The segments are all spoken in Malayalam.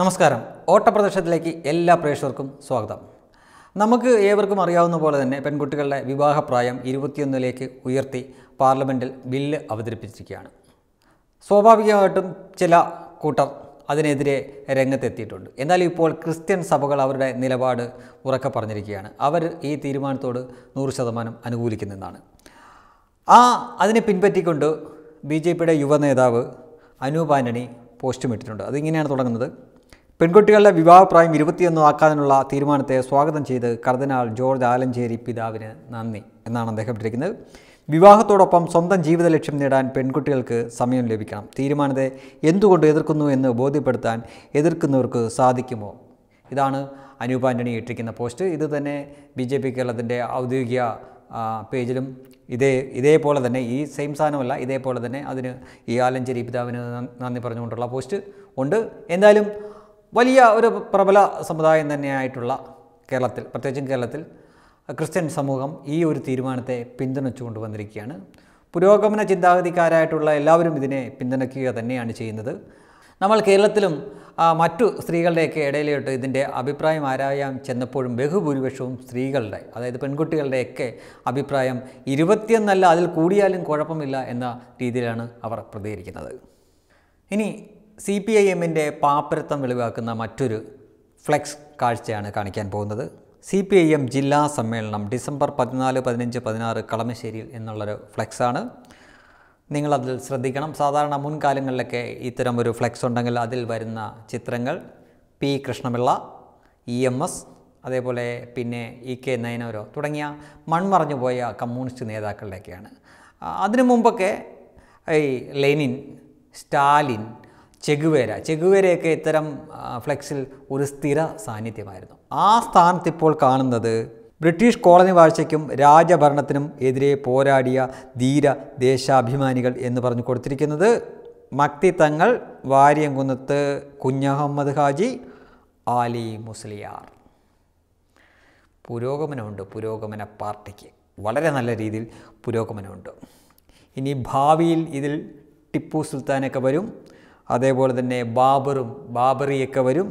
നമസ്കാരം ഓട്ടപ്രദർശനത്തിലേക്ക് എല്ലാ പ്രേക്ഷകർക്കും സ്വാഗതം നമുക്ക് ഏവർക്കും അറിയാവുന്ന പോലെ തന്നെ പെൺകുട്ടികളുടെ വിവാഹപ്രായം ഇരുപത്തിയൊന്നിലേക്ക് ഉയർത്തി പാർലമെൻറ്റിൽ ബില്ല് അവതരിപ്പിച്ചിരിക്കുകയാണ് സ്വാഭാവികമായിട്ടും ചില കൂട്ടർ അതിനെതിരെ രംഗത്തെത്തിയിട്ടുണ്ട് എന്നാൽ ഇപ്പോൾ ക്രിസ്ത്യൻ സഭകൾ അവരുടെ നിലപാട് ഉറക്കെ പറഞ്ഞിരിക്കുകയാണ് അവർ ഈ തീരുമാനത്തോട് നൂറ് ശതമാനം അനുകൂലിക്കുന്നതാണ് ആ അതിനെ പിൻപറ്റിക്കൊണ്ട് ബി ജെ പിയുടെ യുവ നേതാവ് അനൂപ് ആൻ്റണി പോസ്റ്റും ഇട്ടിട്ടുണ്ട് അതിങ്ങനെയാണ് തുടങ്ങുന്നത് പെൺകുട്ടികളുടെ വിവാഹപ്രായം ഇരുപത്തിയൊന്ന് ആക്കാനുള്ള തീരുമാനത്തെ സ്വാഗതം ചെയ്ത് കർദിനാൾ ജോർജ് ആലഞ്ചേരി പിതാവിന് നന്ദി എന്നാണ് അദ്ദേഹം ഇട്ടിരിക്കുന്നത് വിവാഹത്തോടൊപ്പം സ്വന്തം ജീവിത ലക്ഷ്യം നേടാൻ പെൺകുട്ടികൾക്ക് സമയം ലഭിക്കണം തീരുമാനത്തെ എന്തുകൊണ്ട് എതിർക്കുന്നു എന്ന് ബോധ്യപ്പെടുത്താൻ എതിർക്കുന്നവർക്ക് സാധിക്കുമോ ഇതാണ് അനൂപ് ആൻ്റണി ഇട്ടിരിക്കുന്ന പോസ്റ്റ് ഇത് തന്നെ ബി ജെ പി കേരളത്തിൻ്റെ ഔദ്യോഗിക പേജിലും ഇതേ ഇതേപോലെ തന്നെ ഈ സെയിം സാധനമല്ല ഇതേപോലെ തന്നെ അതിന് ഈ ആലഞ്ചേരി പിതാവിന് നന്ദി പറഞ്ഞുകൊണ്ടുള്ള പോസ്റ്റ് ഉണ്ട് എന്തായാലും വലിയ ഒരു പ്രബല സമുദായം തന്നെയായിട്ടുള്ള കേരളത്തിൽ പ്രത്യേകിച്ചും കേരളത്തിൽ ക്രിസ്ത്യൻ സമൂഹം ഈ ഒരു തീരുമാനത്തെ പിന്തുണച്ചു കൊണ്ടുവന്നിരിക്കുകയാണ് പുരോഗമന ചിന്താഗതിക്കാരായിട്ടുള്ള എല്ലാവരും ഇതിനെ പിന്തുണയ്ക്കുക തന്നെയാണ് ചെയ്യുന്നത് നമ്മൾ കേരളത്തിലും മറ്റു സ്ത്രീകളുടെയൊക്കെ ഇടയിലോട്ട് ഇതിൻ്റെ അഭിപ്രായം ആരായാൻ ചെന്നപ്പോഴും ബഹുഭൂരിപക്ഷവും സ്ത്രീകളുടെ അതായത് പെൺകുട്ടികളുടെയൊക്കെ അഭിപ്രായം ഇരുപത്തിയൊന്നല്ല അതിൽ കൂടിയാലും കുഴപ്പമില്ല എന്ന രീതിയിലാണ് അവർ പ്രതികരിക്കുന്നത് ഇനി സി പി ഐ എമ്മിൻ്റെ പാപ്പരത്തം വെളിവാക്കുന്ന മറ്റൊരു ഫ്ലെക്സ് കാഴ്ചയാണ് കാണിക്കാൻ പോകുന്നത് സി പി ഐ എം ജില്ലാ സമ്മേളനം ഡിസംബർ പതിനാല് പതിനഞ്ച് പതിനാറ് കളമശ്ശേരിയിൽ എന്നുള്ളൊരു ഫ്ലെക്സാണ് നിങ്ങളതിൽ ശ്രദ്ധിക്കണം സാധാരണ മുൻകാലങ്ങളിലൊക്കെ ഇത്തരം ഒരു ഫ്ലെക്സ് ഉണ്ടെങ്കിൽ അതിൽ വരുന്ന ചിത്രങ്ങൾ P Krishna Pillai E M S അതേപോലെ പിന്നെ ഇ കെ നയനോരോ തുടങ്ങിയ മൺമറഞ്ഞു പോയ കമ്മ്യൂണിസ്റ്റ് നേതാക്കളുടെയൊക്കെയാണ് അതിനു മുമ്പൊക്കെ ഈ ലെനിൻ സ്റ്റാലിൻ ചെഗുവേര ചെഗുവേരയൊക്കെ ഇത്തരം ഫ്ലെക്സിൽ ഒരു സ്ഥിര സാന്നിധ്യമായിരുന്നു ആ സ്ഥാനത്ത് ഇപ്പോൾ കാണുന്നത് ബ്രിട്ടീഷ് കോളനി വാഴ്ചയ്ക്കും രാജഭരണത്തിനും എതിരെ പോരാടിയ ധീര ദേശാഭിമാനികൾ എന്ന് പറഞ്ഞു കൊടുത്തിരിക്കുന്നത് മക്തി തങ്ങൾ വാര്യംകുന്നത്ത് കുഞ്ഞഹമ്മദ് ഹാജി ആലി മുസ്ലിയാർ പുരോഗമനമുണ്ട് പുരോഗമന പാർട്ടിക്ക് വളരെ നല്ല രീതിയിൽ പുരോഗമനമുണ്ട് ഇനി ഭാവിയിൽ ഇതിൽ ടിപ്പു സുൽത്താനൊക്കെ വരും അതേപോലെ തന്നെ ബാബറും ബാബറിയൊക്കെ വരും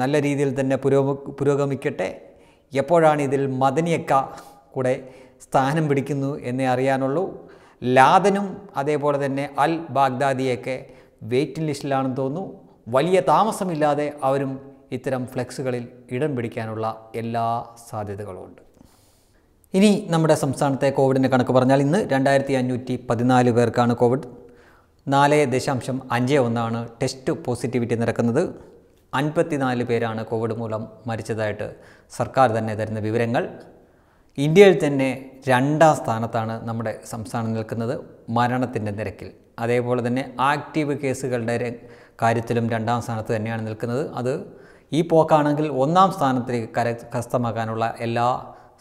നല്ല രീതിയിൽ തന്നെ പുരോഗ പുരോഗമിക്കട്ടെ എപ്പോഴാണ് ഇതിൽ മദനിയക്ക കൂടെ സ്ഥാനം പിടിക്കുന്നു എന്നേ അറിയാനുള്ളൂ ലാദനും അതേപോലെ തന്നെ അൽ ബാഗ്ദാദിയൊക്കെ വെയ്റ്റിംഗ് ലിസ്റ്റിലാണെന്ന് തോന്നുന്നു വലിയ താമസമില്ലാതെ അവരും ഇത്തരം ഫ്ലെക്സുകളിൽ ഇടം പിടിക്കാനുള്ള എല്ലാ സാധ്യതകളുമുണ്ട് ഇനി നമ്മുടെ സംസ്ഥാനത്തെ കോവിഡിൻ്റെ കണക്ക് പറഞ്ഞാൽ ഇന്ന് രണ്ടായിരത്തി അഞ്ഞൂറ്റി പതിനാല് പേർക്കാണ് കോവിഡ് നാല് ദശാംശം അഞ്ച് ഒന്നാണ് ടെസ്റ്റ് പോസിറ്റിവിറ്റി നിരക്കുന്നത് അൻപത്തിനാല് പേരാണ് കോവിഡ് മൂലം മരിച്ചതായിട്ട് സർക്കാർ തന്നെ തരുന്ന വിവരങ്ങൾ ഇന്ത്യയിൽ തന്നെ രണ്ടാം സ്ഥാനത്താണ് നമ്മുടെ സംസ്ഥാനം നിൽക്കുന്നത് മരണത്തിൻ്റെ നിരക്കിൽ അതേപോലെ തന്നെ ആക്റ്റീവ് കേസുകളുടെ കാര്യത്തിലും രണ്ടാം സ്ഥാനത്ത് തന്നെയാണ് നിൽക്കുന്നത് അത് ഈ പോക്കാണെങ്കിൽ ഒന്നാം സ്ഥാനത്തേക്ക് കര കരസ്ഥമാക്കാനുള്ള എല്ലാ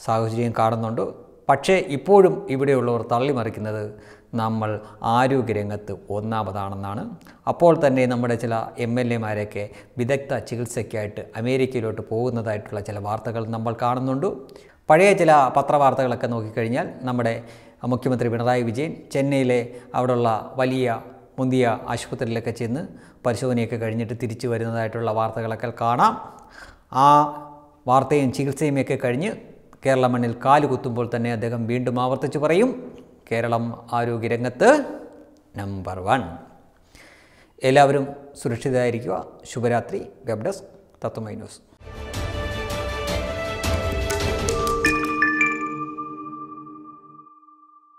സാഹചര്യവും കാണുന്നുണ്ട് പക്ഷേ ഇപ്പോഴും ഇവിടെയുള്ളവർ തള്ളിമറിക്കുന്നത് നമ്മൾ ആരോഗ്യരംഗത്ത് ഒന്നാമതാണെന്നാണ് അപ്പോൾ തന്നെ നമ്മുടെ ചില എം എൽ എമാരെയൊക്കെ വിദഗ്ധ ചികിത്സയ്ക്കായിട്ട് അമേരിക്കയിലോട്ട് പോകുന്നതായിട്ടുള്ള ചില വാർത്തകൾ നമ്മൾ കാണുന്നുണ്ട് പഴയ ചില പത്രവാർത്തകളൊക്കെ നോക്കിക്കഴിഞ്ഞാൽ നമ്മുടെ മുഖ്യമന്ത്രി പിണറായി വിജയൻ ചെന്നൈയിലെ അവിടെയുള്ള വലിയ മുന്തിയ ആശുപത്രിയിലൊക്കെ ചെന്ന് പരിശോധനയൊക്കെ കഴിഞ്ഞിട്ട് തിരിച്ചു വരുന്നതായിട്ടുള്ള വാർത്തകളൊക്കെ കാണാം ആ വാർത്തയും ചികിത്സയുമൊക്കെ കഴിഞ്ഞ് കേരള മണ്ണിൽ കാലുകുത്തുമ്പോൾ തന്നെ അദ്ദേഹം വീണ്ടും ആവർത്തിച്ച് പറയും കേരളം ആരോഗ്യരംഗത്ത് നമ്പർ വൺ എല്ലാവരും സുരക്ഷിതരായിരിക്കുക ശുഭരാത്രി വെബ് ഡെസ്ക് തത്വമൈ ന്യൂസ്